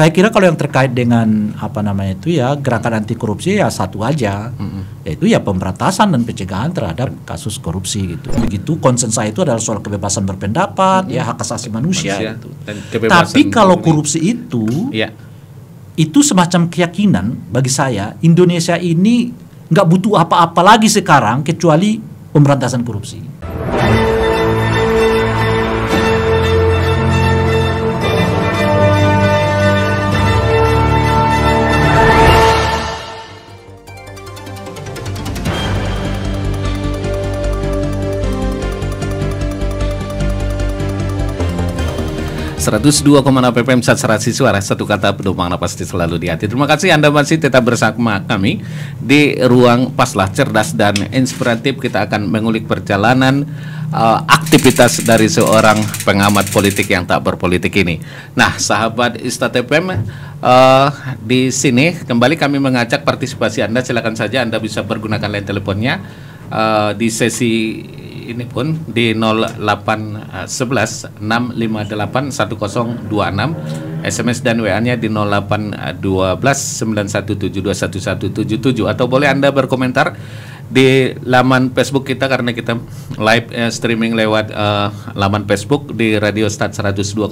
saya kira kalau yang terkait dengan apa namanya itu ya gerakan anti korupsi ya satu aja mm-hmm. yaitu ya pemberantasan dan pencegahan terhadap kasus korupsi gitu begitu konsen saya itu adalah soal kebebasan berpendapat mm-hmm. ya hak asasi manusia, manusia gitu. tapi kalau korupsi itu ya. itu semacam keyakinan bagi saya Indonesia ini nggak butuh apa-apa lagi sekarang kecuali pemberantasan korupsi. 102,6 FM Satsarasi Suara Satu kata pedoman pasti selalu di hati Terima kasih Anda masih tetap bersama kami Di ruang paslah cerdas dan inspiratif Kita akan mengulik perjalanan uh, aktivitas dari seorang pengamat politik yang tak berpolitik ini. Nah, sahabat Istatepem uh, eh, di sini kembali kami mengajak partisipasi Anda. Silakan saja Anda bisa pergunakan line teleponnya uh, di sesi ini pun di 0811 658 1026 SMS dan WA-nya di 0812 91721177 atau boleh Anda berkomentar di laman Facebook kita karena kita live eh, streaming lewat eh, laman Facebook di Radio Stat 102,6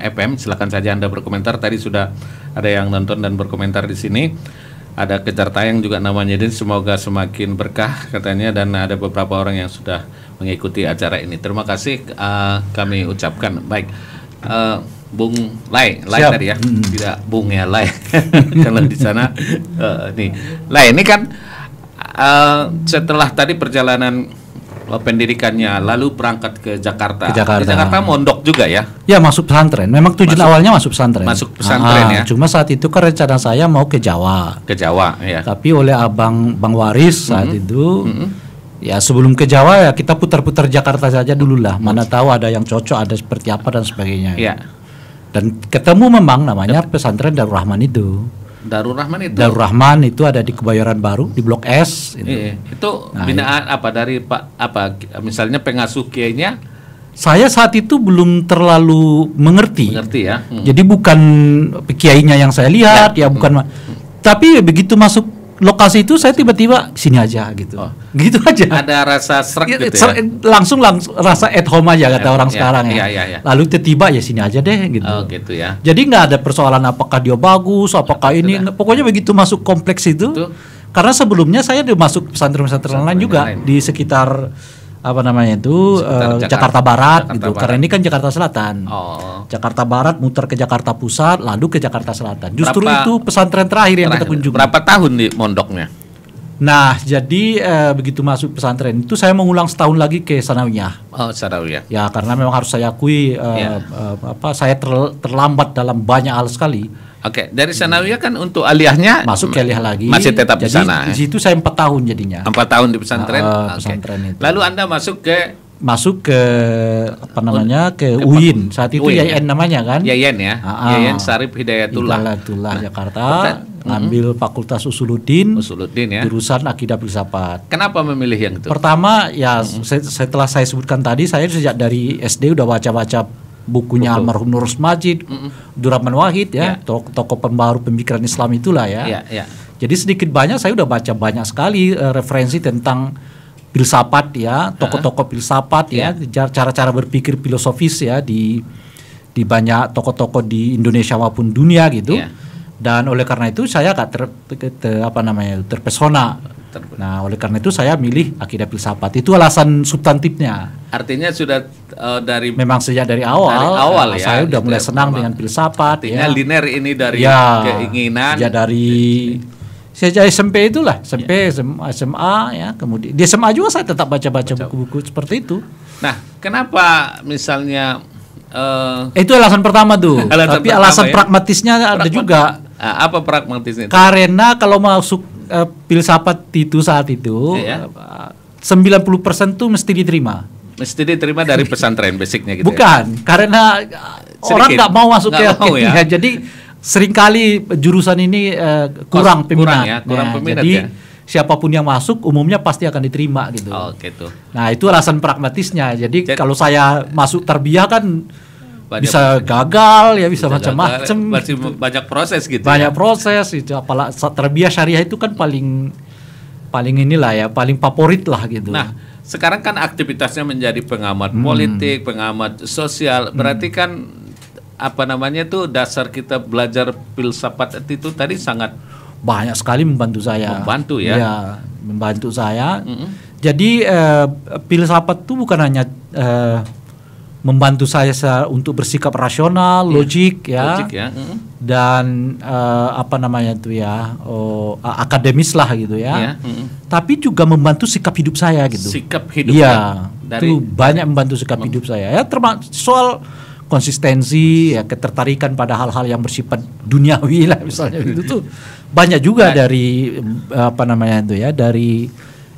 FM. silahkan saja Anda berkomentar. Tadi sudah ada yang nonton dan berkomentar di sini. Ada kejar tayang juga namanya dan semoga semakin berkah katanya dan ada beberapa orang yang sudah mengikuti acara ini. Terima kasih uh, kami ucapkan baik. Uh, Bung Lai, Lai tadi ya, hmm. tidak Bung ya Lai. Kalau di sana uh, eh, nih, Lai ini kan uh, setelah tadi perjalanan pendidikannya lalu berangkat ke Jakarta. Ke Jakarta. Di Jakarta mondok juga ya? Ya masuk pesantren. Memang tujuan masuk, awalnya masuk pesantren. Masuk pesantren Aha, ya. Cuma saat itu kan rencana saya mau ke Jawa. Ke Jawa ya. Tapi oleh abang Bang Waris saat mm -hmm. itu mm -hmm Ya sebelum ke Jawa ya kita putar-putar Jakarta saja dulu lah. Mana tahu ada yang cocok, ada seperti apa dan sebagainya. Ya. Dan ketemu memang namanya pesantren Darul Rahman itu. Darul Rahman itu. Darul Rahman itu ada di Kebayoran Baru di Blok S. Itu, iya, iya, itu nah, binaan apa dari Pak apa misalnya pengasuh kiainya? Saya saat itu belum terlalu mengerti. Mengerti ya. Hmm. Jadi bukan kiainya yang saya lihat ya, ya bukan. Hmm. Tapi begitu masuk lokasi itu saya tiba-tiba sini aja gitu. Oh. Gitu aja. Ada rasa serak iya, gitu ya. Langsung langsung rasa at home aja kata at, orang ya, sekarang ya. Ya, ya, ya. Lalu tiba-tiba ya sini aja deh gitu. Oh, gitu ya. Jadi nggak ada persoalan apakah dia bagus, apakah ya, ini. Pokoknya begitu masuk kompleks itu. itu. Karena sebelumnya saya udah masuk pesantren-pesantren lain juga lain. di sekitar apa namanya itu uh, Jakarta, Jakarta Barat Jakarta gitu Barat. karena ini kan Jakarta Selatan oh. Jakarta Barat muter ke Jakarta Pusat lalu ke Jakarta Selatan justru berapa, itu pesantren terakhir yang kita kunjungi berapa tahun di mondoknya Nah, jadi uh, begitu masuk pesantren itu saya mengulang setahun lagi ke Sanawiyah. Oh, Sanawiyah. Ya, karena memang harus saya akui uh, eh, yeah. Ya. uh, apa saya terl terlambat dalam banyak hal sekali. Oke, okay. dari Sanawiya kan untuk aliyahnya masuk ke aliyah lagi. Masih tetap jadi, di sana. Di ya? situ saya empat tahun jadinya. Empat tahun di pesantren. Uh, okay. pesantren itu. Lalu Anda masuk ke masuk ke apa namanya ke, UIN saat itu UIN. YN ya? namanya kan YN ya ah, YN Sarif Hidayatullah Hidayatullah nah, Jakarta ambil mm-hmm. Fakultas Usuluddin Usuluddin ya jurusan akidah filsafat kenapa memilih yang itu pertama ya hmm setelah saya sebutkan tadi saya sejak dari SD udah baca-baca bukunya Betul. almarhum Nur Majid, mm -mm. Duraman Wahid ya, yeah. tokoh, tokoh pembaru pemikiran Islam itulah ya. Yeah, yeah. Jadi sedikit banyak saya udah baca banyak sekali uh, referensi tentang filsafat ya, tokoh-tokoh filsafat ya, ya. cara-cara berpikir filosofis ya di di banyak tokoh-tokoh di Indonesia maupun dunia gitu. Yeah. Dan oleh karena itu saya agak ter, ter, ter apa namanya terpesona Terbuka. Nah, oleh karena itu saya milih akidah filsafat. Itu alasan substantifnya. Artinya sudah uh, dari memang sejak dari awal, dari awal eh, ya, saya sudah gitu mulai ya, senang dengan filsafat. Artinya ya. liner ini dari ya, keinginan. Ya dari sejak SMP itulah, SMP, ya. SMA, ya, kemudian di SMA juga saya tetap baca-baca buku-buku seperti itu. Nah, kenapa misalnya uh, itu alasan pertama tuh. alasan Tapi pertama alasan ya? pragmatisnya Pragmat ada juga. Ah, apa pragmatisnya? Karena kalau masuk uh, eh, filsafat itu saat itu iya, iya. Eh, sembilan puluh persen tuh mesti diterima. Mesti diterima dari pesantren basicnya gitu. Ya? Bukan, ya? karena eh, Sedikit. orang nggak mau masuk ke ya. mau ya. Iya, jadi seringkali jurusan ini uh, kurang Kos, peminat. Kurang ya, kurang ya, peminat jadi, ya siapapun yang masuk umumnya pasti akan diterima gitu. Oh, gitu. Nah, itu alasan pragmatisnya. Jadi, Jadi kalau saya masuk terbiah kan banyak bisa gagal ya bisa, bisa macam-macam gitu. masih gitu. banyak proses gitu ya. banyak ya? proses itu apalagi terbiasa syariah itu kan paling paling inilah ya paling favorit lah gitu nah sekarang kan aktivitasnya menjadi pengamat hmm. politik pengamat sosial hmm. berarti hmm. kan apa namanya tuh dasar kita belajar filsafat itu tadi sangat banyak sekali membantu saya membantu ya, ya membantu saya -hmm. jadi eh, filsafat itu bukan hanya eh, membantu saya untuk bersikap rasional, yeah. logik ya, logik, ya. Mm -hmm. dan uh, apa namanya itu ya, oh, akademis lah gitu ya. Yeah. Mm -hmm. Tapi juga membantu sikap hidup saya gitu. Sikap hidup. Iya, ya. itu banyak membantu sikap hidup saya. Ya termasuk soal konsistensi, ya ketertarikan pada hal-hal yang bersifat duniawi lah misalnya itu tuh banyak juga nah. dari eh, apa namanya itu ya, dari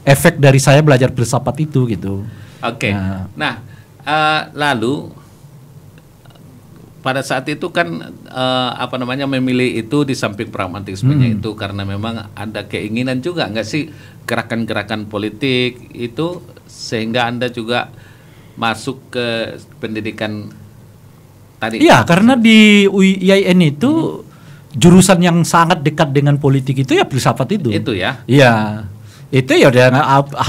efek dari saya belajar filsafat itu gitu. Oke. Okay. Nah, nah uh, lalu pada saat itu kan uh, apa namanya memilih itu di samping pragmatismenya hmm. itu karena memang ada keinginan juga nggak sih gerakan-gerakan politik itu sehingga anda juga masuk ke pendidikan tadi. Iya karena di UIN itu hmm. jurusan yang sangat dekat dengan politik itu ya filsafat itu. Itu ya. Iya itu ya udah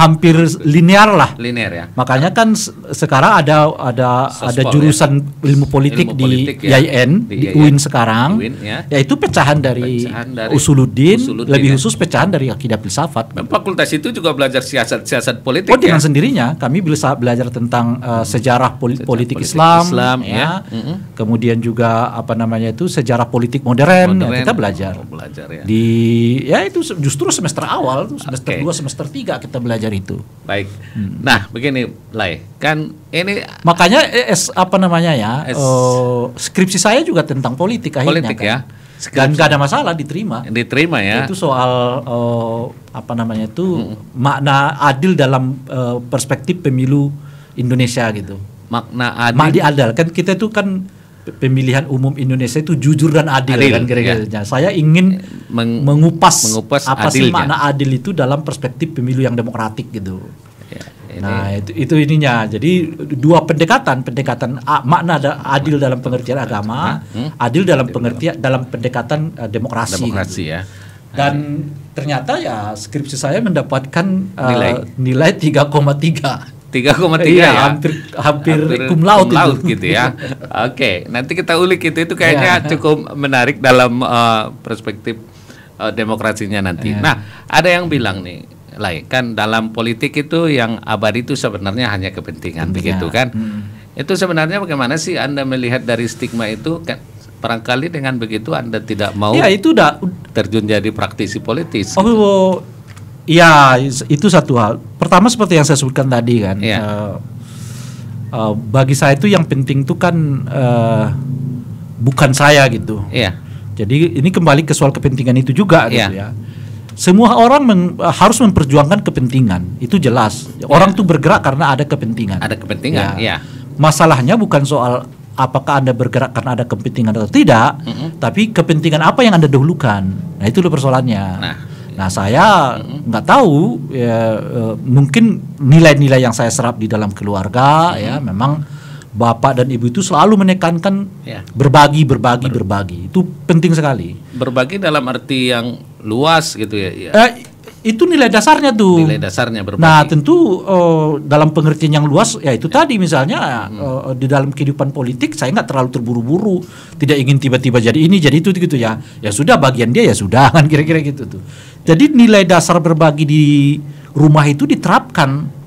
hampir linear lah. Linear ya. Makanya kan sekarang ada ada Sospol, ada ya. jurusan ya. ilmu politik ilmu di ya. IAIN di, UIN sekarang. UIN, ya. Yaitu pecahan dari, pecahan dari Usuluddin, Usuluddin lebih ya. khusus pecahan dari akidah filsafat. Nah, fakultas itu juga belajar siasat-siasat politik. Oh dengan ya? sendirinya kami bisa belajar tentang uh, sejarah, poli sejarah politik, politik Islam, Islam ya. ya. Mm -hmm. Kemudian juga apa namanya itu sejarah politik modern, ya, modern. Ya, kita belajar. Oh, belajar ya. Di ya itu justru semester awal semester okay. dua 2 semester 3 kita belajar itu. Baik. Hmm. Nah, begini, Lai. Kan ini makanya eh, es apa namanya ya? Es, uh, skripsi saya juga tentang politik akhirnya politik, kan. ya. Dan gak ada masalah diterima. Diterima ya. Itu soal uh, apa namanya itu hmm. makna adil dalam uh, perspektif pemilu Indonesia gitu. Makna adil. Makna adil kan kita itu kan pemilihan umum Indonesia itu jujur dan adil, adil kan kira-kiranya. Ya. Nah, saya ingin Meng, mengupas, mengupas apa sih makna adil itu dalam perspektif pemilu yang demokratik gitu. Ya, ini. Nah itu itu ininya. Jadi dua pendekatan, pendekatan a, makna ada adil dalam pengertian agama, hmm? adil dalam pengertian dalam pendekatan uh, e, demokrasi. Demokrasi gitu. ya. Dan nah, ternyata ya skripsi saya mendapatkan uh, nilai nilai 3,3 tiga koma tiga iya, ya. Hampir hampir, hampir laut, kum laut itu. gitu ya. Oke, okay, nanti kita ulik itu itu kayaknya iya. cukup menarik dalam uh, perspektif uh, demokrasinya nanti. Yeah. Nah, ada yang bilang nih, lain kan dalam politik itu yang abadi itu sebenarnya hanya kepentingan yeah. begitu kan. Hmm. Itu sebenarnya bagaimana sih Anda melihat dari stigma itu kan barangkali dengan begitu Anda tidak mau ya, itu udah terjun jadi praktisi politis. Oh, gitu. Iya, itu satu hal. Pertama seperti yang saya sebutkan tadi kan. Ya. Uh, uh, bagi saya itu yang penting itu kan uh, bukan saya gitu. Iya. Jadi ini kembali ke soal kepentingan itu juga iya. gitu ya. Semua orang men, harus memperjuangkan kepentingan, itu jelas. Iya. Orang itu tuh bergerak karena ada kepentingan. Ada kepentingan, ya. ya. Masalahnya bukan soal apakah Anda bergerak karena ada kepentingan atau tidak, mm -hmm. tapi kepentingan apa yang Anda dahulukan. Nah, itu loh persoalannya. Nah Nah saya mm-hmm. nggak tahu ya, eh, mungkin nilai-nilai yang saya serap di dalam keluarga hmm. ya mm-hmm. memang bapak dan ibu itu selalu menekankan ya. berbagi, berbagi, Ber berbagi. Itu penting sekali. Berbagi dalam arti yang luas gitu ya. ya. Eh, itu nilai dasarnya tuh. Nilai dasarnya berbagi. Nah tentu uh, dalam pengertian yang luas ya itu ya. tadi misalnya hmm. uh, di dalam kehidupan politik saya nggak terlalu terburu-buru, tidak ingin tiba-tiba jadi ini jadi itu gitu ya. Ya sudah bagian dia ya sudah kan kira-kira gitu tuh. Jadi nilai dasar berbagi di rumah itu diterapkan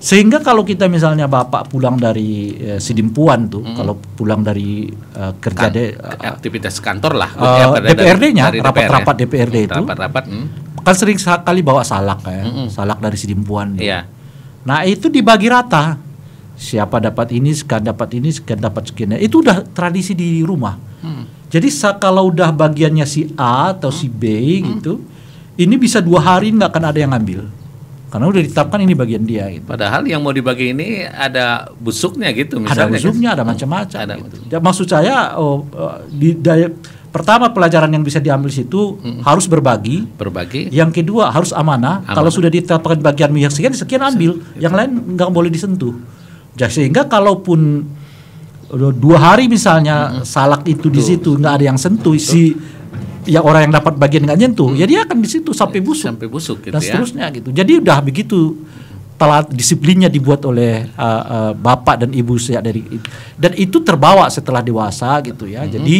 sehingga kalau kita misalnya bapak pulang dari eh, Sidimpuan tuh hmm. kalau pulang dari eh, kerja kan, de, aktivitas kantor lah uh, ya, DPRD-nya ya. rapat-rapat DPRD, ya. DPRD itu rapat-rapat hmm kan sering sekali bawa salak ya, mm -mm. salak dari Sidimpuan. Gitu. Iya. Nah itu dibagi rata. Siapa dapat ini, sekian dapat ini, sekian dapat sekian. Itu udah tradisi di rumah. Mm. Jadi kalau udah bagiannya si A atau si B mm. gitu, ini bisa dua hari nggak akan ada yang ngambil karena udah ditetapkan ini bagian dia gitu. Padahal yang mau dibagi ini ada busuknya gitu misalnya. Kan? Ada busuknya, hmm. ada macam-macam. Gitu. Ya, maksud saya oh, oh di daya, pertama pelajaran yang bisa diambil situ hmm. harus berbagi. Berbagi. Yang kedua harus amanah. amanah. Kalau sudah ditetapkan bagian minyak sekian, sekian ambil. Sekian. Yang lain nggak boleh disentuh. Jadi sehingga kalaupun e, dua hari misalnya hmm. salak itu di situ nggak ada yang sentuh Betul. si ya orang yang dapat bagian nggak nyentuh hmm. ya dia akan di situ sampai busuk sampai busuk gitu dan ya. seterusnya ya. gitu jadi udah begitu telat disiplinnya dibuat oleh uh, uh, bapak dan ibu saya dari itu dan itu terbawa setelah dewasa gitu ya hmm. jadi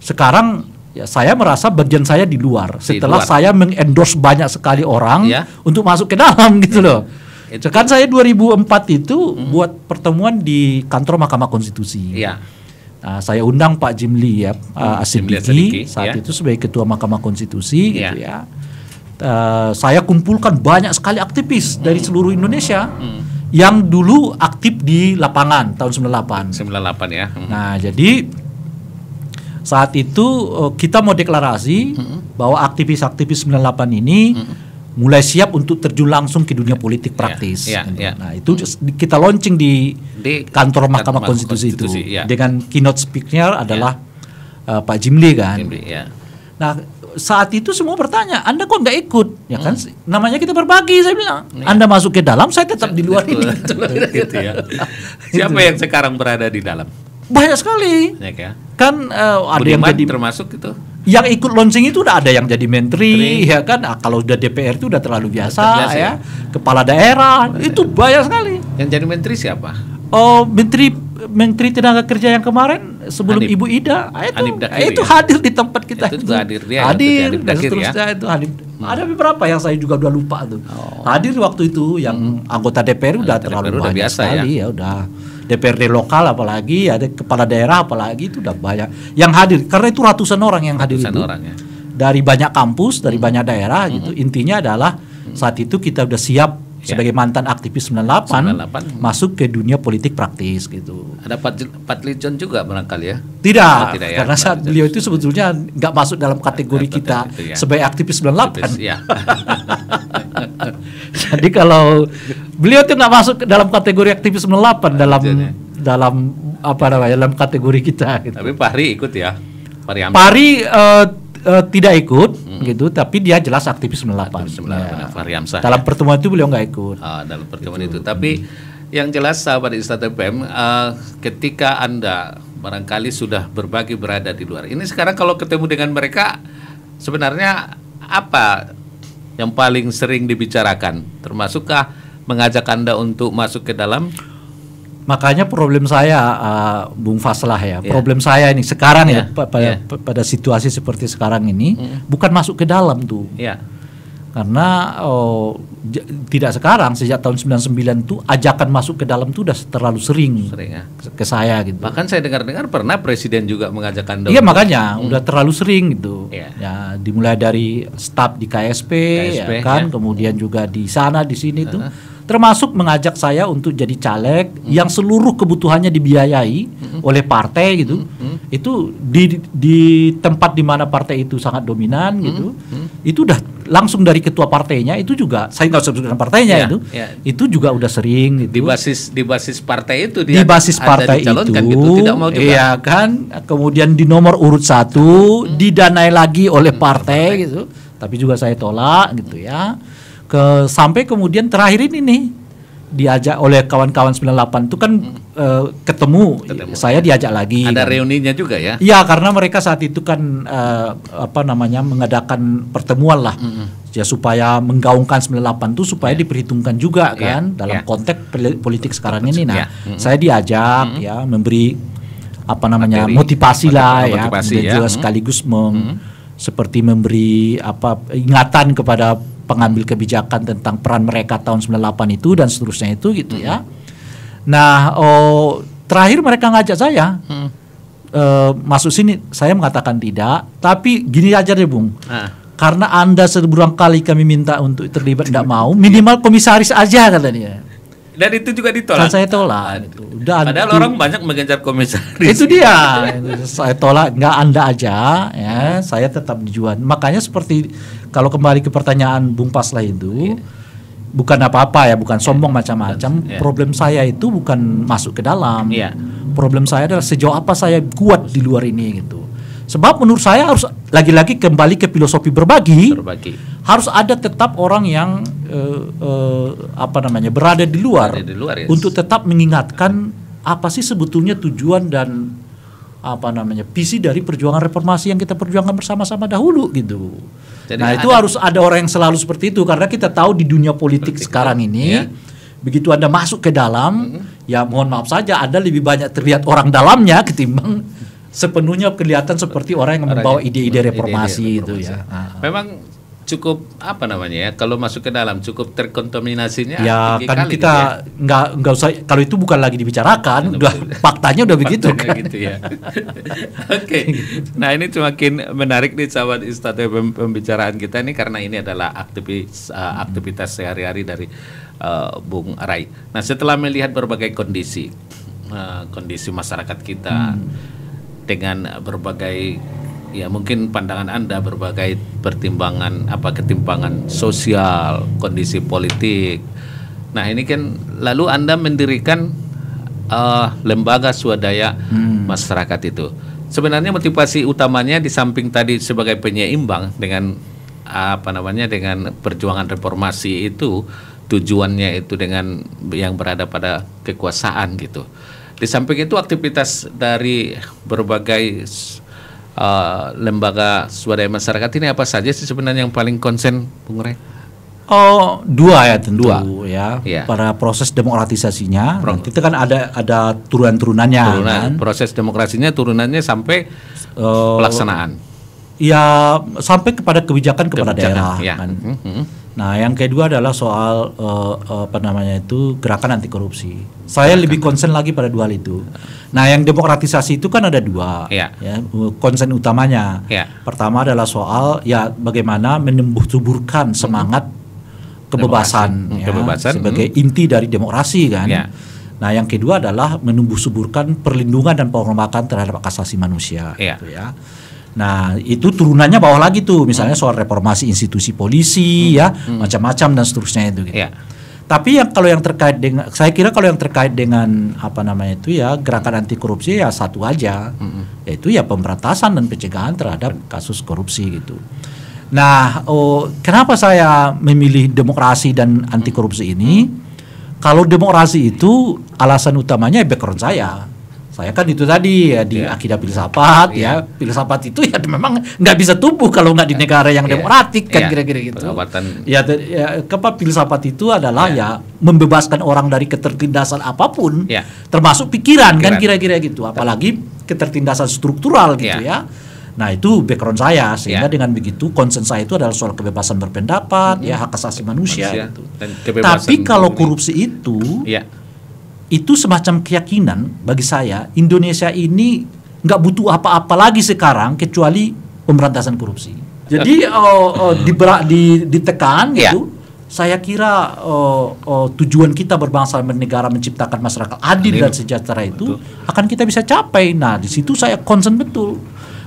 sekarang ya saya merasa bagian saya di luar di setelah luar. saya mengendorse banyak sekali orang ya. untuk masuk ke dalam gitu ya. loh. Itu. Kan saya 2004 itu hmm. buat pertemuan di kantor Mahkamah Konstitusi. Ya. Nah, saya undang Pak Jimli ya, hmm. uh, saat ya. itu sebagai Ketua Mahkamah Konstitusi ya. gitu ya. Uh, saya kumpulkan banyak sekali aktivis hmm. dari seluruh Indonesia. Hmm. Yang dulu aktif di lapangan tahun 98. 98 ya. Hmm. Nah, jadi saat itu uh, kita mau deklarasi mm -hmm. bahwa aktivis-aktivis 98 ini mm -hmm. mulai siap untuk terjun langsung ke dunia politik iya, praktis. Yeah, gitu. yeah, yeah. Nah itu kita launching di, di kantor Mahkamah Konstitusi, Konstitusi itu iya. yeah. dengan keynote speaker adalah yeah. Iya. uh, Pak Jimli kan. Jimli, yeah. Nah saat itu semua bertanya, Anda kok nggak ikut? Ya kan, hmm. namanya kita berbagi. Saya bilang, ya. Anda masuk ke dalam, saya tetap saya, di luar itu, ini. Gitu ya. gitu. Siapa yang sekarang berada di dalam? Banyak sekali. Banyak ya. Kan uh, ada yang jadi termasuk itu. Yang ikut launching itu udah ada yang jadi menteri, menteri. ya kan. Nah, kalau udah DPR itu udah terlalu biasa, biasa ya. ya. Kepala daerah itu banyak sekali. Yang jadi menteri siapa? Oh, menteri menteri tenaga kerja yang kemarin sebelum Hanib. Ibu Ida ah, itu Dakir, eh, itu ya? hadir di tempat kita itu, iya, itu hadir dia hadir dan ya. seterusnya ya? itu hadir hmm. Nah. ada beberapa yang saya juga udah lupa tuh oh. hadir waktu itu yang anggota DPR udah terlalu DPR udah biasa ya? sekali ya, ya udah DPRD lokal apalagi ada kepala daerah apalagi itu udah banyak yang hadir karena itu ratusan orang yang hadir itu orang, ya. dari banyak kampus dari hmm. banyak daerah gitu. hmm. gitu intinya adalah saat itu kita udah siap Ya. sebagai mantan aktivis 98, 98 hmm. masuk ke dunia politik praktis gitu. Ada Patlijon juga barangkali ya? Tidak, oh, tidak ya. karena saat beliau itu sebetulnya nggak masuk dalam kategori kita itu, ya. sebagai aktivis 98. Aktivis, ya. Jadi kalau beliau itu nggak masuk dalam kategori aktivis 98 nah, dalam delapan dalam apa namanya dalam kategori kita. Gitu. Tapi Pari ikut ya. Pari, Pari uh, eh, uh, tidak ikut hmm. gitu tapi dia jelas aktivis 98. ya. dalam pertemuan itu beliau nggak ikut ah, dalam pertemuan gitu. itu tapi hmm. yang jelas sahabat istana BPM uh, ah, ketika anda barangkali sudah berbagi berada di luar ini sekarang kalau ketemu dengan mereka sebenarnya apa yang paling sering dibicarakan termasukkah mengajak anda untuk masuk ke dalam Makanya problem saya uh, Bung Faslah ya, yeah. problem saya ini sekarang yeah. ya iya. pada yeah. pada situasi seperti sekarang ini mm. bukan masuk ke dalam tuh. Yeah. Karena oh, tidak sekarang sejak tahun 99 tuh ajakan masuk ke dalam tuh udah terlalu sering, sering ya. ke saya gitu. Bahkan saya dengar-dengar pernah presiden juga mengajak Anda. Iya makanya mm. udah terlalu sering gitu. Yeah. Ya dimulai dari staf di KSP, KSP ya kan, yeah. kemudian juga di sana di sini uh -huh. tuh termasuk mengajak saya untuk jadi caleg mm -hmm. yang seluruh kebutuhannya dibiayai mm -hmm. oleh partai gitu mm -hmm. itu di di tempat di mana partai itu sangat dominan mm -hmm. gitu mm -hmm. itu udah langsung dari ketua partainya itu juga saya nggak usah sebutkan partainya yeah, itu yeah. itu juga udah sering gitu. di basis di basis partai itu dia di basis partai ada itu gitu, tidak mau juga. iya kan kemudian di nomor urut satu mm -hmm. didanai lagi oleh hmm, partai, partai gitu tapi juga saya tolak gitu ya ke sampai kemudian terakhir ini nih diajak oleh kawan-kawan 98 itu kan hmm. uh, ketemu, ketemu saya diajak lagi ada kan. reuninya juga ya Iya karena mereka saat itu kan uh, apa namanya mengadakan pertemuan lah hmm. ya supaya menggaungkan 98 itu supaya yeah. diperhitungkan juga yeah. kan dalam yeah. konteks politik sekarang ini nah yeah. hmm. saya diajak hmm. ya memberi apa namanya Materi. motivasi lah motivasi, ya, motivasi, ya. juga hmm. sekaligus meng, hmm. seperti memberi apa ingatan kepada pengambil kebijakan tentang peran mereka tahun 98 itu dan seterusnya itu gitu hmm. ya. Nah, oh terakhir mereka ngajak saya. Hmm. Uh, masuk sini saya mengatakan tidak, tapi gini aja deh Bung. Ah karena anda seberang kali kami minta untuk terlibat tidak mau minimal komisaris aja katanya dan itu juga ditolak. Kan saya tolak. Ah, itu. Dan Padahal itu, orang banyak mengejar komisaris. Itu dia. saya tolak, Enggak Anda aja ya, hmm. saya tetap dijual. Makanya seperti kalau kembali ke pertanyaan Bung Paslah itu, yeah. bukan apa-apa ya, bukan iya. sombong yeah. macam-macam. Yeah. Problem saya itu bukan masuk ke dalam. Yeah. Problem saya adalah sejauh apa saya kuat di luar ini gitu. Sebab menurut saya harus lagi-lagi kembali ke filosofi berbagi. Berbagi. Harus ada tetap orang yang uh, uh, apa namanya berada di luar, berada di luar yes. untuk tetap mengingatkan apa sih sebetulnya tujuan dan apa namanya visi dari perjuangan reformasi yang kita perjuangkan bersama-sama dahulu gitu. Jadi nah itu ada, harus ada orang yang selalu seperti itu karena kita tahu di dunia politik, sekarang ya. ini ya. begitu anda masuk ke dalam mm -hmm. ya mohon maaf saja anda lebih banyak terlihat orang dalamnya ketimbang sepenuhnya kelihatan seperti orang yang membawa ide-ide reformasi, reformasi itu ya. Ah. Memang cukup apa namanya ya kalau masuk ke dalam cukup terkontaminasinya ya kan kali kita gitu ya. nggak nggak usah kalau itu bukan lagi dibicarakan udah faktanya udah begitu kan gitu ya oke okay. nah ini semakin menarik nih sahabat istatu pembicaraan kita ini karena ini adalah aktivis uh, aktivitas sehari-hari dari uh, Bung Rai nah setelah melihat berbagai kondisi uh, kondisi masyarakat kita hmm dengan berbagai ya mungkin pandangan Anda berbagai pertimbangan apa ketimpangan sosial, kondisi politik. Nah, ini kan lalu Anda mendirikan uh, lembaga swadaya hmm. masyarakat itu. Sebenarnya motivasi utamanya di samping tadi sebagai penyeimbang dengan apa namanya dengan perjuangan reformasi itu tujuannya itu dengan yang berada pada kekuasaan gitu. Di samping itu aktivitas dari berbagai uh, lembaga swadaya masyarakat ini apa saja sih sebenarnya yang paling konsen, Bung Rey? Oh, dua ya tentu dua. ya. yeah. Para proses demokratisasinya. Pro nanti itu kan ada ada turunan turunannya Turunan, kan? Proses demokrasinya turunannya sampai uh, pelaksanaan. Ya sampai kepada kebijakan, kebijakan kepada daerah ya. kan. Mm -hmm Nah, yang kedua adalah soal uh, apa namanya itu gerakan anti korupsi. Saya gerakan. lebih concern lagi pada dua hal itu. Nah, yang demokratisasi itu kan ada dua, ya, ya concern utamanya. Ya. Pertama adalah soal ya bagaimana menembuh suburkan semangat hmm. kebebasan, mm, ya, kebebasan sebagai hmm. inti dari demokrasi kan. Ya. Nah, yang kedua adalah menumbuh suburkan perlindungan dan penghormatan terhadap hak asasi manusia. Ya. Gitu ya. Nah, itu turunannya bawah lagi tuh, misalnya soal reformasi institusi polisi hmm. ya, hmm. macam-macam dan seterusnya itu gitu. Ya. Tapi yang kalau yang terkait dengan saya kira kalau yang terkait dengan apa namanya itu ya gerakan anti korupsi ya satu aja, hmm. yaitu ya pemberantasan dan pencegahan terhadap kasus korupsi gitu. Nah, oh, kenapa saya memilih demokrasi dan anti korupsi ini? Hmm. Kalau demokrasi itu alasan utamanya ya background saya saya kan itu tadi ya di yeah. akidah filsafat yeah. ya filsafat iya. itu ya memang nggak bisa tumbuh kalau nggak di iya. negara yang yeah. demokratik kan iya. kira-kira yeah. gitu ya, ya kepa filsafat itu adalah yeah. ya membebaskan orang dari ketertindasan apapun yeah. termasuk pikiran, kan, pikiran. kan kira-kira gitu apalagi ketertindasan struktural gitu yeah. ya Nah itu background saya sehingga yeah. dengan begitu konsen saya itu adalah soal kebebasan berpendapat mm -hmm. ya hak asasi manusia, manusia. Gitu. Dan Tapi kalau korupsi itu yeah itu semacam keyakinan bagi saya Indonesia ini nggak butuh apa-apa lagi sekarang kecuali pemberantasan korupsi. Jadi uh, uh, di, ditekan yeah. Gitu, saya kira uh, uh, tujuan kita berbangsa dan negara menciptakan masyarakat adil dan sejahtera itu betul. akan kita bisa capai. Nah, di situ saya concern betul.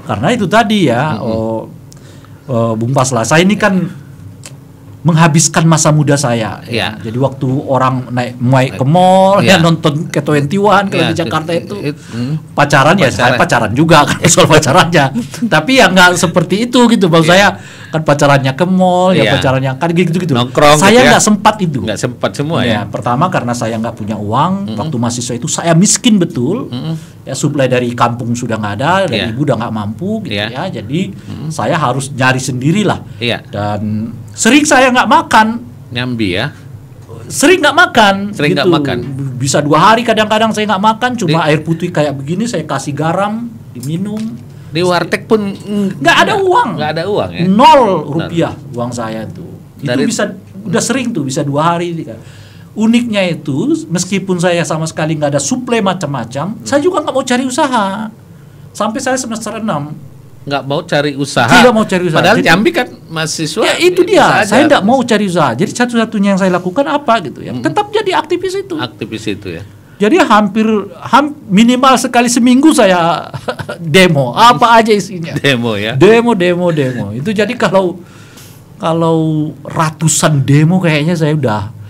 Karena itu tadi ya, mm -hmm. uh, uh, Bung Pasla, saya ini kan menghabiskan masa muda saya. Ya. Ya. Jadi waktu orang naik mulai ke mall ya. ya nonton ke 21 kalau di Jakarta itu it, it, mm. pacaran, pacaran ya saya pacaran juga kan soal pacarannya. Tapi ya nggak seperti itu gitu bang ya. saya kan pacarannya ke mall ya, ya pacarannya kan gitu gitu. Nongkrong saya nggak gitu ya. sempat itu. Nggak sempat semua ya. ya. Pertama karena saya nggak punya uang mm -mm. waktu mahasiswa itu saya miskin betul. Mm -mm ya suplai dari kampung sudah nggak ada dan yeah. ibu udah nggak mampu gitu yeah. ya jadi hmm. saya harus nyari sendirilah yeah. dan sering saya nggak makan nyambi ya sering nggak makan sering nggak gitu. makan bisa dua hari kadang-kadang saya nggak makan cuma di, air putih kayak begini saya kasih garam diminum di warteg pun nggak ada uang nggak ada uang ya nol rupiah nol. uang saya tuh itu dari, bisa udah sering tuh bisa dua hari uniknya itu meskipun saya sama sekali nggak ada suplai macam-macam hmm. saya juga nggak mau cari usaha sampai saya semester 6 nggak mau cari usaha tidak mau cari usaha padahal jadi, Jambi kan mahasiswa ya itu eh, dia saya nggak mau cari usaha jadi satu-satunya yang saya lakukan apa gitu ya hmm. tetap jadi aktivis itu aktivis itu ya jadi hampir ham, minimal sekali seminggu saya demo apa aja isinya demo ya demo demo demo itu jadi kalau kalau ratusan demo kayaknya saya udah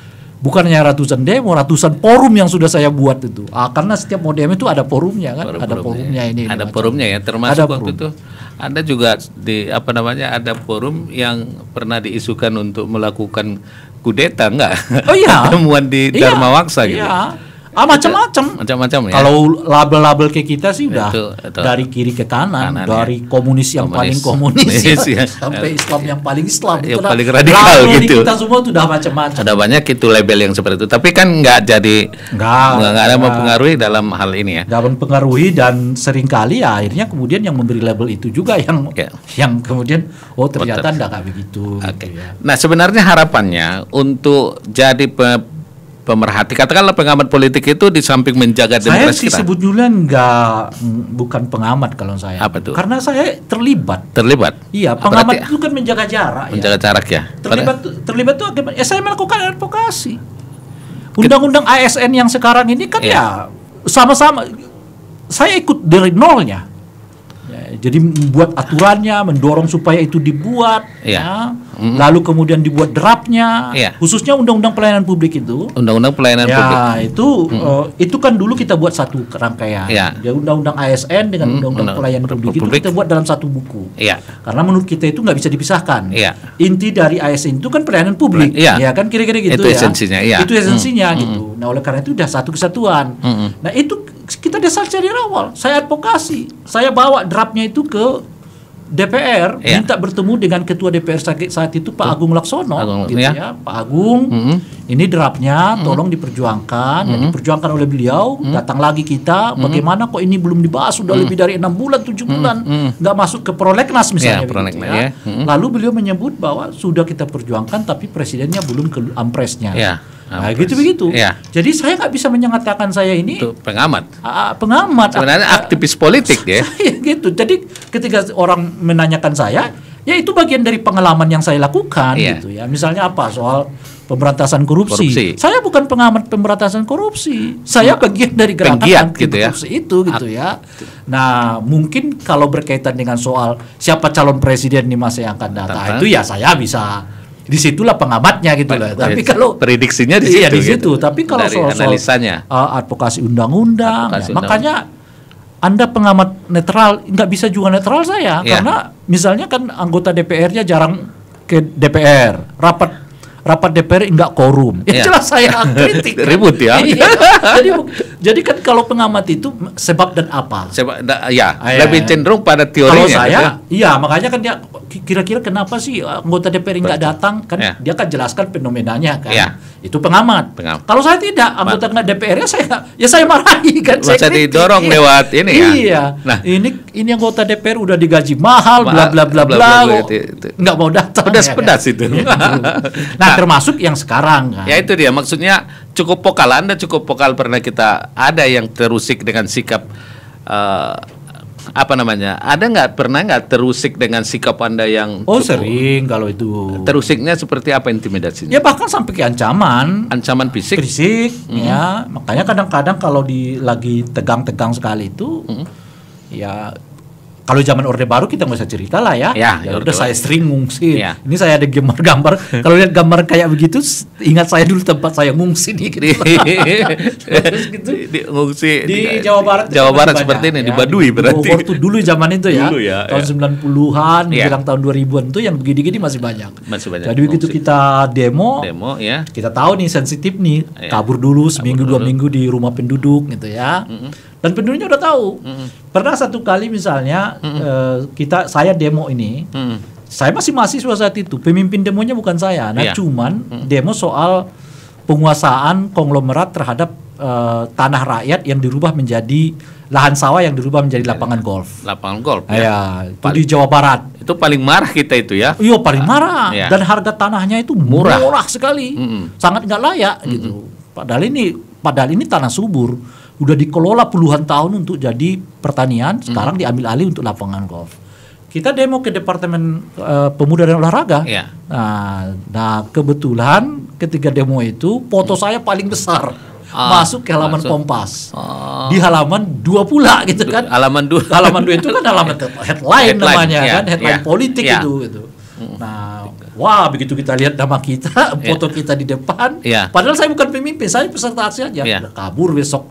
bukannya ratusan demo, ratusan forum yang sudah saya buat itu. Ah, karena setiap modem itu ada forumnya kan, forum ada forumnya ini. Ada forumnya ya, termasuk ada waktu forum. itu Anda juga di apa namanya ada forum yang pernah diisukan untuk melakukan kudeta enggak? Oh iya. Temuan di iya, Dharma Waksa gitu. Iya ah macam-macam macam-macam ya kalau label-label kayak kita sih udah itu, itu. dari kiri ke kanan, kanan dari ya. komunis yang komunis. paling komunis ya, sampai Islam yang paling Islam yang itu paling radikal gitu kita semua tuh udah macam-macam ada banyak itu label yang seperti itu tapi kan nggak jadi nggak nggak ada mempengaruhi dalam hal ini ya nggak mempengaruhi dan seringkali ya akhirnya kemudian yang memberi label itu juga yang ya. yang kemudian oh ternyata oh, nggak begitu okay. gitu ya. nah sebenarnya harapannya untuk jadi pe pemerhati katakanlah pengamat politik itu di samping menjaga saya demokrasi saya disebut Julian nggak bukan pengamat kalau saya apa tuh karena saya terlibat terlibat iya pengamat itu kan menjaga jarak ya. menjaga ya. jarak ya terlibat terlibat tuh ya saya melakukan advokasi undang-undang ASN yang sekarang ini kan iya. ya sama-sama saya ikut dari nolnya jadi membuat aturannya, mendorong supaya itu dibuat, iya. ya. ya. Mm-hmm. Lalu kemudian dibuat draftnya, ya. khususnya undang-undang pelayanan publik itu. Undang-undang pelayanan ya, publik. itu mm-hmm. uh, itu kan dulu kita buat satu rangkaian. ya. Ya undang-undang ASN dengan undang-undang pelayanan publik, publik itu kita buat dalam satu buku. Ya. Karena menurut kita itu nggak bisa dipisahkan. ya. Inti dari ASN itu kan pelayanan publik, ya, ya kan kira-kira gitu itu ya. Esensinya, ya. Itu esensinya, mm-hmm. gitu. Nah oleh karena itu sudah satu kesatuan. Mm-hmm. Nah itu kita desa dari awal. Saya advokasi, saya bawa draftnya itu ke DPR ya. minta bertemu dengan ketua DPR saat itu Pak Agung Laksono Agung, gitu ya. ya Pak Agung mm -hmm. ini draftnya tolong diperjuangkan mm -hmm. dan diperjuangkan oleh beliau mm -hmm. datang lagi kita mm -hmm. bagaimana kok ini belum dibahas sudah mm -hmm. lebih dari enam bulan tujuh mm -hmm. bulan nggak masuk ke prolegnas misalnya ya, prolegnas, ya. ya. Mm -hmm. lalu beliau menyebut bahwa sudah kita perjuangkan tapi presidennya belum ke ampresnya Yeah. Nah, nah gitu begitu. Ya. Jadi saya nggak bisa menyatakan saya ini Itu pengamat. Uh, pengamat. Sebenarnya aktivis politik ya. gitu. Jadi ketika orang menanyakan saya, ya itu bagian dari pengalaman yang saya lakukan ya. gitu ya. Misalnya apa soal pemberantasan korupsi. korupsi. Saya bukan pengamat pemberantasan korupsi. Saya bagian dari gerakan Penggiat, anti gitu ya. korupsi itu gitu ya. Nah, mungkin kalau berkaitan dengan soal siapa calon presiden di masa yang akan datang. itu ya saya bisa disitulah pengamatnya gitu loh. Tapi kalau prediksinya di iya, situ, iya, di gitu. situ. Gitu. Tapi kalau soal, soal analisanya, uh, advokasi undang-undang, ya. makanya anda pengamat netral nggak bisa juga netral saya yeah. karena misalnya kan anggota DPR-nya jarang ke DPR rapat rapat DPR enggak korum. Ya, ya. jelas saya kritik. Ribut ya. Iya. Iya. jadi jadi kan kalau pengamat itu sebab dan apa? Sebab da, ya, ah, ya, lebih cenderung pada teorinya. Kalau saya gitu ya. iya, makanya kan dia kira-kira kenapa sih eh, anggota DPR enggak datang kan ya. dia kan jelaskan fenomenanya kan. Ya. Itu pengamat. pengamat. Kalau saya tidak anggota Ma DPR ya saya ya saya marahi kan Masa saya kritik. didorong iya. lewat ini ya. Iya. Nah, ini ini anggota DPR udah digaji mahal bla bla bla bla. nggak mau datang. Pedas-pedas ya, kan? itu. nah, Nah. termasuk yang sekarang kan. Ya itu dia maksudnya cukup vokal Anda cukup vokal pernah kita ada yang terusik dengan sikap uh, apa namanya? Ada nggak pernah nggak terusik dengan sikap anda yang Oh cukup, sering kalau itu terusiknya seperti apa intimidasinya? Ya bahkan sampai ke ancaman. Ancaman fisik. Fisik, mm. ya makanya kadang-kadang kalau di lagi tegang-tegang sekali itu, mm. ya kalau zaman orde baru kita nggak usah cerita lah ya. Ya, ya, ya udah saya sering ngungsi. Ya. Ini saya ada gambar-gambar. kalau lihat gambar kayak begitu, ingat saya dulu tempat saya ngungsi nih. Gitu. gitu. Di, ngungsi di, di Jawa Barat. Jawa Barat seperti ini ya, di Baduy berarti. Bogor tuh dulu zaman itu ya. Dulu ya tahun ya. 90-an, ya. bilang tahun 2000-an tuh yang begini-gini masih banyak. Masih banyak. Jadi begitu kita demo, demo ya. Kita tahu nih sensitif nih, ya. kabur dulu kabur seminggu dulu. dua minggu di rumah penduduk gitu ya. Mm -hmm dan penduduknya udah tahu. Mm-hmm. Pernah satu kali misalnya mm-hmm. uh, kita saya demo ini, mm-hmm. saya masih mahasiswa saat itu. Pemimpin demonya bukan saya, nah yeah. cuman mm-hmm. demo soal penguasaan konglomerat terhadap uh, tanah rakyat yang dirubah menjadi lahan sawah yang dirubah menjadi lapangan iya. golf. Lapangan golf. Iya, ya, ya di Jawa Barat. Itu paling marah kita itu ya. Iya paling ah, marah ya. dan harga tanahnya itu murah, murah sekali, mm-hmm. sangat nggak layak mm-hmm. gitu. Padahal ini padahal ini tanah subur udah dikelola puluhan tahun untuk jadi pertanian, hmm. sekarang hmm. diambil alih untuk lapangan golf. Kita demo ke Departemen uh, Pemuda dan Olahraga. Yeah. Nah, nah, kebetulan ketika demo itu foto hmm. saya paling besar ah, masuk ke halaman masuk. Kompas. Ah. Di halaman dua pula gitu kan. halaman dua. Halaman dua itu kan halaman headline, headline namanya yeah, kan, iya, headline yeah, politik yeah. itu gitu. Hmm. Nah, wah begitu kita lihat nama kita, foto iya. kita di depan, yeah. padahal saya bukan pemimpin, saya peserta aksi aja. yeah. Iya. kabur besok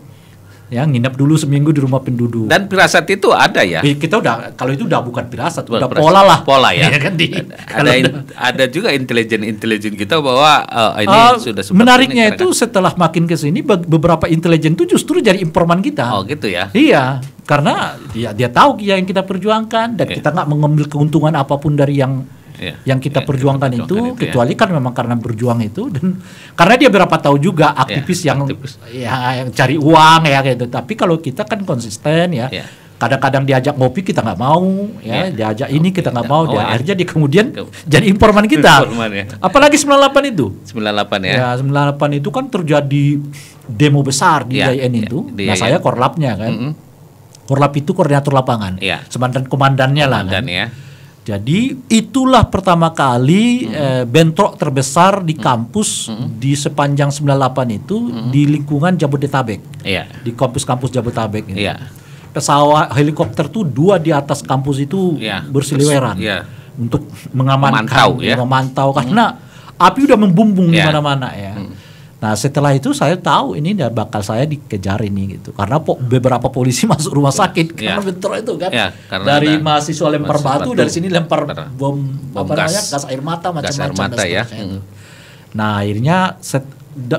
ya nginep dulu seminggu di rumah penduduk. Dan pirasat itu ada ya? Kita udah kalau itu udah bukan pirasat, bukan udah pirasat, pola lah. Pola ya. ya kan di, ada in, ada juga intelijen-intelijen kita bahwa uh, ini uh, sudah Menariknya ini, itu setelah makin ke sini beberapa intelijen itu justru jadi informan kita. Oh gitu ya. Iya, karena dia ya dia tahu ya yang kita perjuangkan dan okay. Iya. kita nggak mengambil keuntungan apapun dari yang yeah. yang kita yeah, perjuangkan kita itu, itu iya. kecuali ya. kan memang karena berjuang itu dan karena dia berapa tahu juga iya, aktivis yeah, yang aktivis. ya yang cari uang ya gitu tapi kalau kita kan konsisten ya yeah kadang-kadang diajak ngopi kita nggak mau ya yeah. diajak ini kita nggak mau oh, dia iya. akhirnya di kemudian jadi informan kita informan, ya. apalagi 98 itu 98 ya. ya 98 itu kan terjadi demo besar di yeah. JN itu yeah. nah saya korlapnya kan mm -hmm. korlap itu koordinator lapangan yeah. komandannya komandannya lah kan. ya jadi itulah pertama kali -hmm. Eh, bentrok terbesar di hmm. kampus mm di sepanjang 98 itu mm -hmm. di lingkungan Jabodetabek. Yeah. Di kampus-kampus Jabodetabek ini. Yeah. Pesawat helikopter tuh dua di atas kampus itu yeah. bersiliweran yeah. untuk mengamankan, memantau, ya. memantau karena hmm. api udah membumbung yeah. di iya. mana-mana ya. Hmm. Nah setelah itu saya tahu ini bakal saya dikejar ini gitu karena po beberapa polisi masuk rumah sakit ya, karena bentrok itu kan ya, karena dari mahasiswa lempar batu, batu dari sini lempar bom, bom apa gas, gas air mata macam-macam dan ya. Hmm. Nah akhirnya set,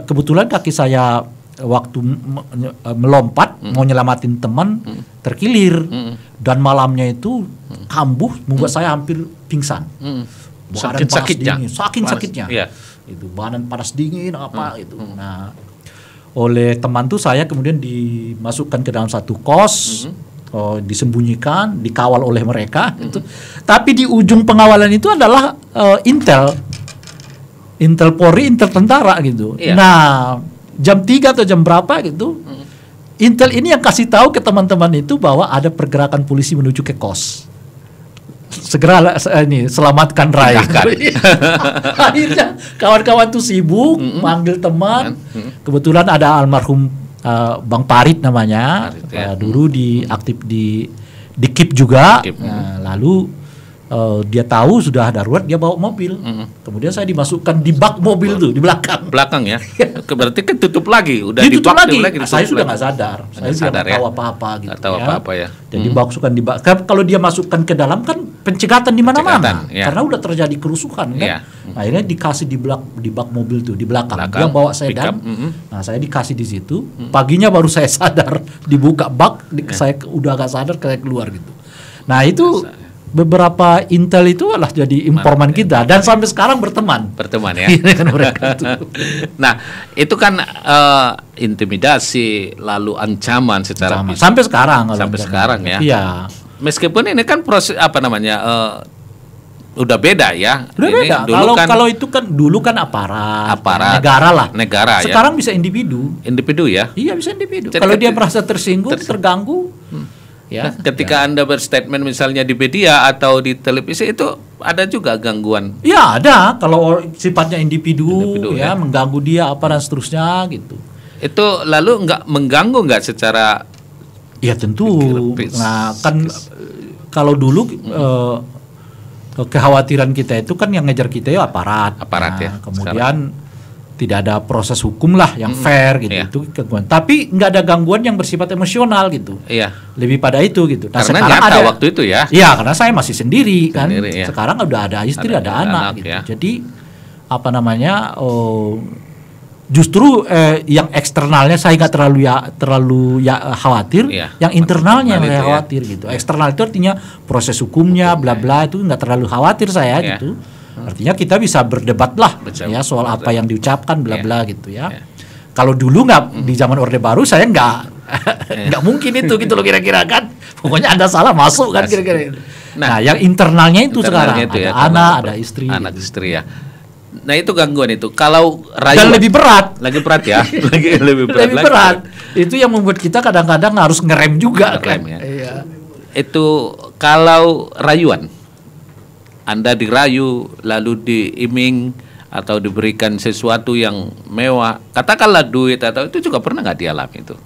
kebetulan kaki saya waktu e, melompat mm. mau nyelamatin teman mm. terkilir mm. dan malamnya itu hmm. kambuh membuat mm. saya hampir pingsan. Mm. Sakit-sakitnya, saking sakitnya. Saking iya itu badan panas dingin apa hmm. gitu hmm. nah oleh teman tuh saya kemudian dimasukkan ke dalam satu kos hmm. Oh, disembunyikan, dikawal oleh mereka. hmm itu. Tapi di ujung pengawalan itu adalah uh, intel, intel Polri, intel tentara gitu. Yeah. Nah, jam 3 atau jam berapa gitu, hmm intel ini yang kasih tahu ke teman-teman itu bahwa ada pergerakan polisi menuju ke kos segera ini selamatkan Rai. Akhirnya kawan-kawan tuh sibuk mm -mm. manggil teman. Mm -mm. Kebetulan ada almarhum uh, Bang Parit namanya. Parit, ya. uh, dulu di aktif di di KIP juga. Kip. Uh, nah, lalu uh, dia tahu sudah darurat dia bawa mobil. Mm -hmm. Kemudian saya dimasukkan di bak mobil tuh di belakang. Belakang ya. Iya. Berarti ketutup lagi, udah ditutup lagi. lagi saya sudah nggak sadar. Saya sudah nggak ya? Gitu tahu apa-apa ya. gitu. Gak tahu apa-apa ya. Jadi mm di bak. Kalau dia masukkan ke dalam kan pencegatan di mana-mana. Ya. Karena udah terjadi kerusuhan kan. Ya. -hmm. Akhirnya dikasih di belak di bak mobil tuh di belakang. belakang. Dia bawa sedan. Mm -hmm. Nah, saya dikasih di situ. -hmm. Paginya baru saya sadar dibuka bak, di, yeah. saya udah agak sadar saya keluar gitu. Nah, itu beberapa intel itu adalah jadi informan kita dan sampai sekarang berteman. Berteman ya. Kan nah, itu kan uh, intimidasi lalu ancaman secara ancaman. sampai sekarang sampai ancaman. sekarang ya. Iya. Meskipun ini kan proses apa namanya uh, udah beda ya. Udah ini beda. Dulu kalau kan, kalau itu kan dulu kan aparat, aparat negara lah. Negara. Ya. Sekarang ya. bisa individu. Individu ya. Iya bisa individu. Kalau kan dia merasa tersinggung, terganggu, Ya, nah, ketika ya. Anda berstatement misalnya di media atau di televisi itu ada juga gangguan. Ya, ada kalau sifatnya individu, individu ya, ya mengganggu dia apa dan seterusnya gitu. Itu lalu nggak mengganggu nggak secara Ya tentu. Pikir, nah, kan eh, kalau dulu hmm. eh, kekhawatiran kita itu kan yang ngejar kita ya aparat. Aparat nah, ya. Kemudian sekarang tidak ada proses hukum lah yang fair gitu yeah. itu gangguan tapi nggak ada gangguan yang bersifat emosional gitu yeah. lebih pada itu gitu nah karena sekarang ada waktu itu ya ya karena saya masih sendiri, kan. sendiri kan ya. sekarang udah ada istri ada, ada, ada anak, anak gitu ya. jadi apa namanya oh, justru eh, yang eksternalnya saya nggak terlalu ya terlalu ya khawatir yeah. yang internalnya yang saya iya. khawatir ya. gitu eksternal itu artinya proses hukumnya bla iya. bla itu nggak terlalu khawatir saya yeah. gitu Artinya kita bisa berdebat lah Betul. ya soal apa yang diucapkan bla ya. bla yeah. gitu ya. Yeah. Kalau dulu nggak di hmm. zaman Orde Baru saya nggak nggak mungkin itu gitu loh kira-kira kan. Pokoknya ada salah masuk kan kira-kira. Nah, nah, yang internalnya itu internalnya sekarang itu ya, ada anak, ada istri. Anak gitu. istri ya. Nah itu gangguan itu. Kalau rayuan dan lebih berat, lagi berat ya, lagi lebih berat. Lebih lagi. Itu yang membuat kita kadang-kadang harus ngerem juga ngerem, kan. Ya. Iya. Itu kalau rayuan, anda dirayu lalu diiming atau diberikan sesuatu yang mewah, katakanlah duit atau itu juga pernah nggak dialami itu?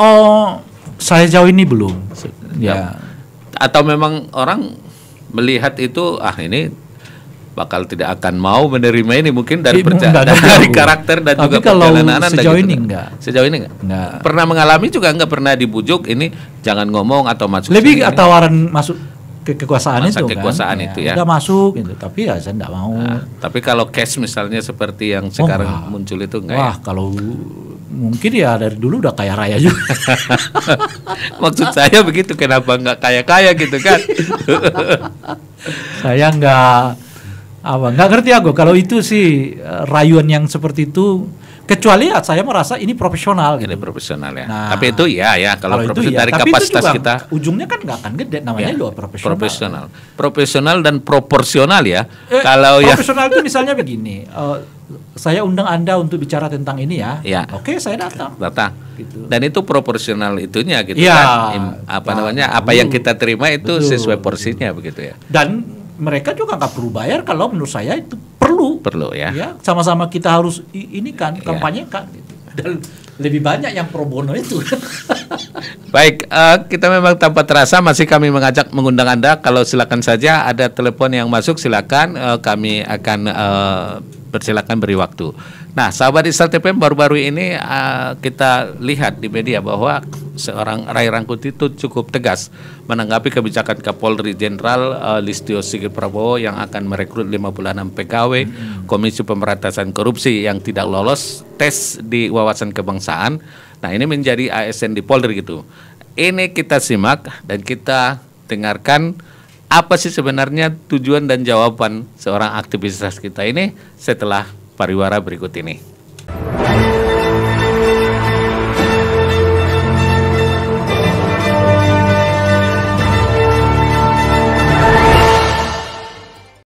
Oh, saya jauh ini belum. Ya. ya. Atau memang orang melihat itu ah ini bakal tidak akan mau menerima ini mungkin dari perjalanan dari karakter dan Tapi juga perjalanan sejauh gitu kan. sejauh ini enggak sejauh ini enggak? enggak pernah mengalami juga enggak pernah dibujuk ini jangan ngomong atau masuk lebih atau tawaran masuk ke kan? kekuasaan masa ya, itu kekuasaan kan? itu ya, ya. masuk gitu tapi ya saya enggak mau nah, tapi kalau cash misalnya seperti yang oh, sekarang oh, muncul itu enggak wah ya? kalau mungkin ya dari dulu udah kaya raya juga maksud saya begitu kenapa nggak kaya kaya gitu kan saya nggak apa nggak ngerti aku kalau itu sih eh, rayuan yang seperti itu kecuali ya saya merasa ini profesional gitu. Ini profesional ya. Nah, tapi itu ya ya kalau, kalau profesional ya. dari tapi kapasitas itu juga, kita ujungnya kan nggak akan gede namanya ya, juga profesional. Profesional. Profesional dan proporsional ya. Eh, kalau ya- profesional ya. itu misalnya begini, uh, saya undang Anda untuk bicara tentang ini ya. ya. Oke, saya datang. Datang. Gitu. Dan itu proporsional itunya gitu ya, kan. apa ya, namanya? Betul. Apa yang kita terima itu betul, sesuai porsinya betul. begitu ya. Dan mereka juga nggak perlu bayar kalau menurut saya itu perlu perlu ya. sama ya, sama-sama kita harus ini kan ya. kampanye ya. gitu. dan lebih banyak yang pro bono itu. Baik, uh, kita memang tanpa terasa masih kami mengajak mengundang Anda kalau silakan saja ada telepon yang masuk silakan uh, kami akan uh, Persilakan beri waktu. Nah, sahabat Istal TPM baru-baru ini uh, kita lihat di media bahwa seorang Rai Rangkuti itu cukup tegas menanggapi kebijakan Kapolri Jenderal uh, Listio Sigit Prabowo yang akan merekrut 56 pegawai hmm. Komisi Pemberantasan Korupsi yang tidak lolos tes di wawasan kebangsaan. Nah, ini menjadi ASN di Polri gitu. Ini kita simak dan kita dengarkan apa sih sebenarnya tujuan dan jawaban seorang aktivitas kita ini setelah pariwara berikut ini.